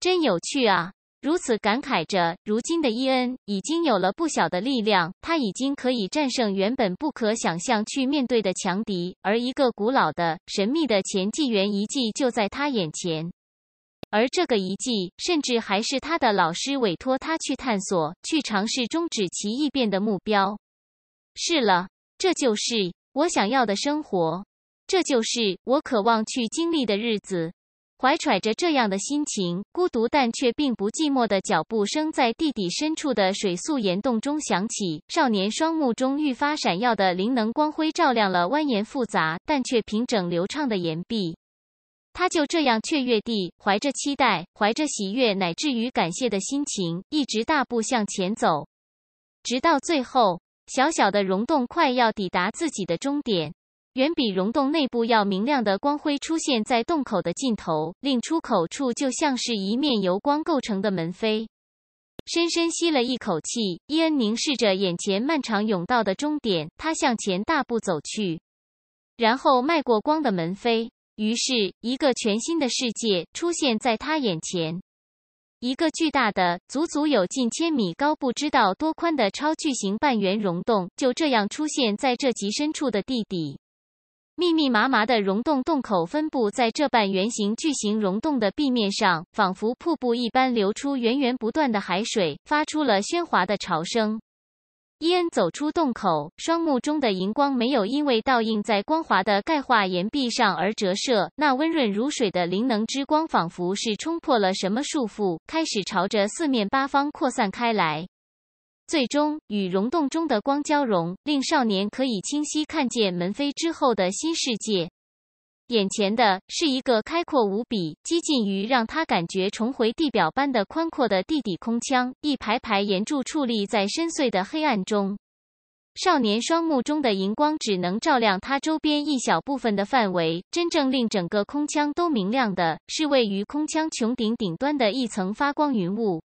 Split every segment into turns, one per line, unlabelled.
真有趣啊！如此感慨着，如今的伊恩已经有了不小的力量，他已经可以战胜原本不可想象去面对的强敌。而一个古老的、神秘的前纪元遗迹就在他眼前，而这个遗迹甚至还是他的老师委托他去探索、去尝试终止其异变的目标。是了，这就是我想要的生活，这就是我渴望去经历的日子。怀揣着这样的心情，孤独但却并不寂寞的脚步声在地底深处的水素岩洞中响起。少年双目中愈发闪耀的灵能光辉，照亮了蜿蜒复杂但却平整流畅的岩壁。他就这样雀跃地，怀着期待、怀着喜悦，乃至于感谢的心情，一直大步向前走，直到最后，小小的溶洞快要抵达自己的终点。远比溶洞内部要明亮的光辉出现在洞口的尽头，令出口处就像是一面由光构成的门扉。深深吸了一口气，伊恩凝视着眼前漫长甬道的终点，他向前大步走去，然后迈过光的门扉。于是，一个全新的世界出现在他眼前：一个巨大的、足足有近千米高、不知道多宽的超巨型半圆溶洞，就这样出现在这极深处的地底。密密麻麻的溶洞洞口分布在这半圆形巨型溶洞的壁面上，仿佛瀑布一般流出源源不断的海水，发出了喧哗的潮声。伊恩走出洞口，双目中的荧光没有因为倒映在光滑的钙化岩壁上而折射，那温润如水的灵能之光仿佛是冲破了什么束缚，开始朝着四面八方扩散开来。最终与溶洞中的光交融，令少年可以清晰看见门扉之后的新世界。眼前的是一个开阔无比、接近于让他感觉重回地表般的宽阔的地底空腔，一排排岩柱矗立在深邃的黑暗中。少年双目中的荧光只能照亮他周边一小部分的范围，真正令整个空腔都明亮的是位于空腔穹顶顶端的一层发光云雾。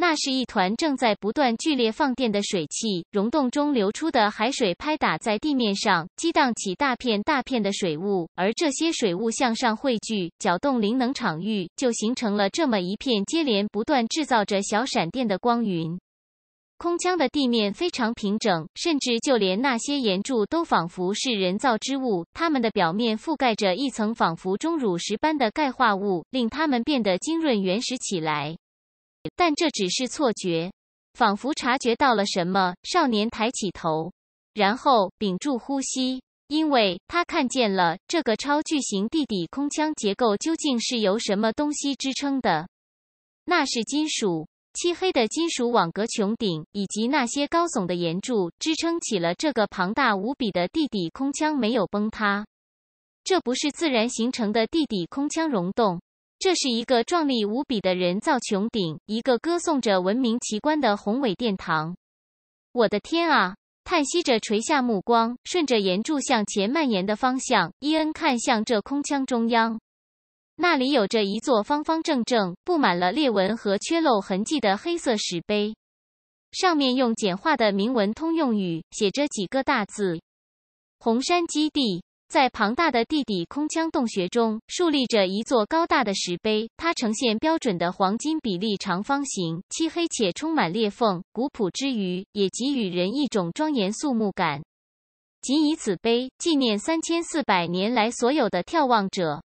那是一团正在不断剧烈放电的水汽，溶洞中流出的海水拍打在地面上，激荡起大片大片的水雾，而这些水雾向上汇聚，搅动灵能场域，就形成了这么一片接连不断制造着小闪电的光云。空腔的地面非常平整，甚至就连那些岩柱都仿佛是人造之物，它们的表面覆盖着一层仿佛钟乳石般的钙化物，令它们变得晶润原始起来。但这只是错觉，仿佛察觉到了什么。少年抬起头，然后屏住呼吸，因为他看见了这个超巨型地底空腔结构究竟是由什么东西支撑的。那是金属，漆黑的金属网格穹顶以及那些高耸的岩柱支撑起了这个庞大无比的地底空腔，没有崩塌。这不是自然形成的地底空腔溶洞。这是一个壮丽无比的人造穹顶，一个歌颂着文明奇观的宏伟殿堂。我的天啊！叹息着垂下目光，顺着岩柱向前蔓延的方向，伊恩看向这空腔中央，那里有着一座方方正正、布满了裂纹和缺漏痕迹的黑色石碑，上面用简化的铭文通用语写着几个大字：“红山基地。”在庞大的地底空腔洞穴中，竖立着一座高大的石碑，它呈现标准的黄金比例长方形，漆黑且充满裂缝，古朴之余也给予人一种庄严肃穆感。仅以此碑纪念三千四百年来所有的眺望者。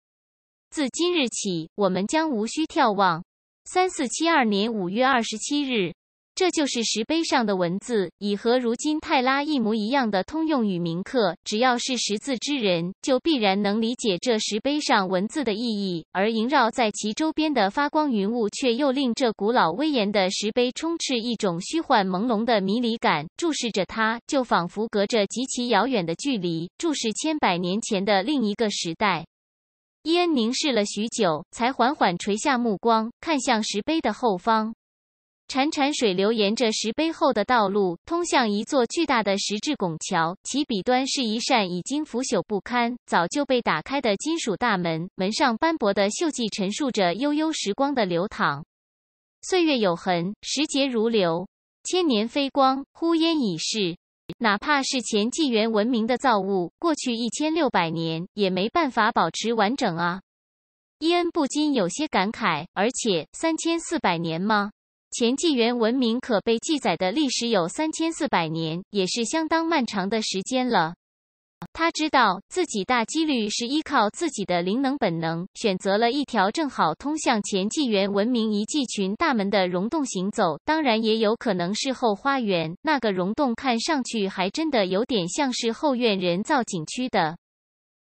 自今日起，我们将无需眺望。三四七二年五月二十七日。这就是石碑上的文字，已和如今泰拉一模一样的通用语铭刻。只要是识字之人，就必然能理解这石碑上文字的意义。而萦绕在其周边的发光云雾，却又令这古老威严的石碑充斥一种虚幻朦胧的迷离感。注视着它，就仿佛隔着极其遥远的距离，注视千百年前的另一个时代。伊恩凝视了许久，才缓缓垂下目光，看向石碑的后方。潺潺水流沿着石碑后的道路通向一座巨大的石质拱桥，其笔端是一扇已经腐朽不堪、早就被打开的金属大门，门上斑驳的锈迹陈述着悠悠时光的流淌。岁月有痕，时节如流，千年飞光，呼烟已逝。哪怕是前纪元文明的造物，过去一千六百年也没办法保持完整啊！伊恩不禁有些感慨，而且三千四百年吗？前纪元文明可被记载的历史有三千四百年，也是相当漫长的时间了。他知道自己大几率是依靠自己的灵能本能，选择了一条正好通向前纪元文明遗迹群大门的溶洞行走。当然，也有可能是后花园那个溶洞，看上去还真的有点像是后院人造景区的。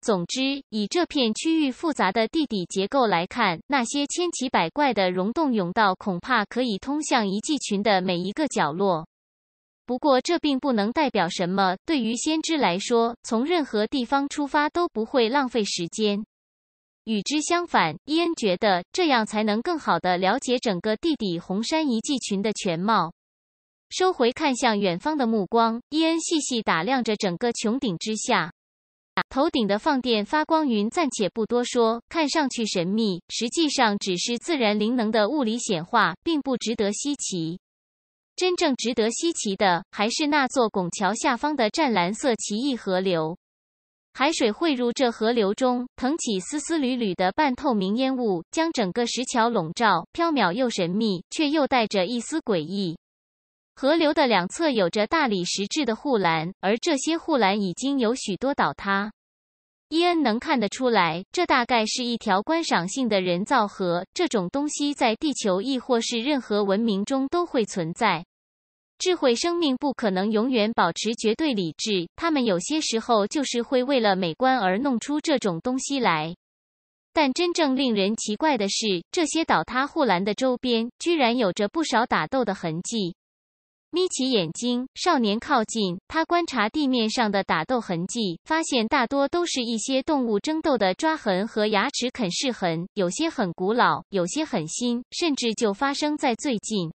总之，以这片区域复杂的地底结构来看，那些千奇百怪的溶洞甬道恐怕可以通向遗迹群的每一个角落。不过，这并不能代表什么。对于先知来说，从任何地方出发都不会浪费时间。与之相反，伊恩觉得这样才能更好的了解整个地底红山遗迹群的全貌。收回看向远方的目光，伊恩细细打量着整个穹顶之下。头顶的放电发光云暂且不多说，看上去神秘，实际上只是自然灵能的物理显化，并不值得稀奇。真正值得稀奇的还是那座拱桥下方的湛蓝色奇异河流，海水汇入这河流中，腾起丝丝缕缕的半透明烟雾，将整个石桥笼罩，飘渺又神秘，却又带着一丝诡异。河流的两侧有着大理石质的护栏，而这些护栏已经有许多倒塌。伊恩能看得出来，这大概是一条观赏性的人造河。这种东西在地球亦或是任何文明中都会存在。智慧生命不可能永远保持绝对理智，他们有些时候就是会为了美观而弄出这种东西来。但真正令人奇怪的是，这些倒塌护栏的周边居然有着不少打斗的痕迹。眯起眼睛，少年靠近他，观察地面上的打斗痕迹，发现大多都是一些动物争斗的抓痕和牙齿啃噬痕，有些很古老，有些很新，甚至就发生在最近，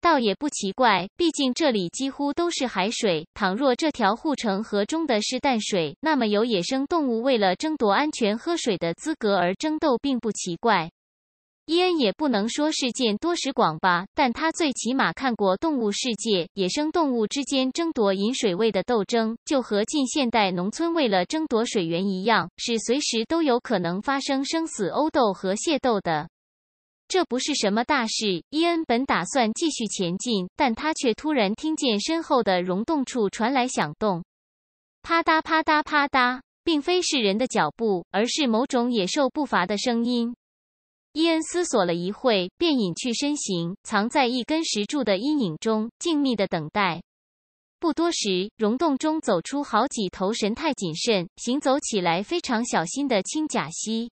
倒也不奇怪。毕竟这里几乎都是海水，倘若这条护城河中的是淡水，那么有野生动物为了争夺安全喝水的资格而争斗，并不奇怪。伊恩也不能说是见多识广吧，但他最起码看过动物世界，野生动物之间争夺饮水位的斗争，就和近现代农村为了争夺水源一样，是随时都有可能发生生死殴斗和械斗的。这不是什么大事。伊恩本打算继续前进，但他却突然听见身后的溶洞处传来响动，啪嗒啪嗒啪嗒，并非是人的脚步，而是某种野兽步伐的声音。伊恩思索了一会，便隐去身形，藏在一根石柱的阴影中，静谧的等待。不多时，溶洞中走出好几头神态谨慎、行走起来非常小心的青甲蜥。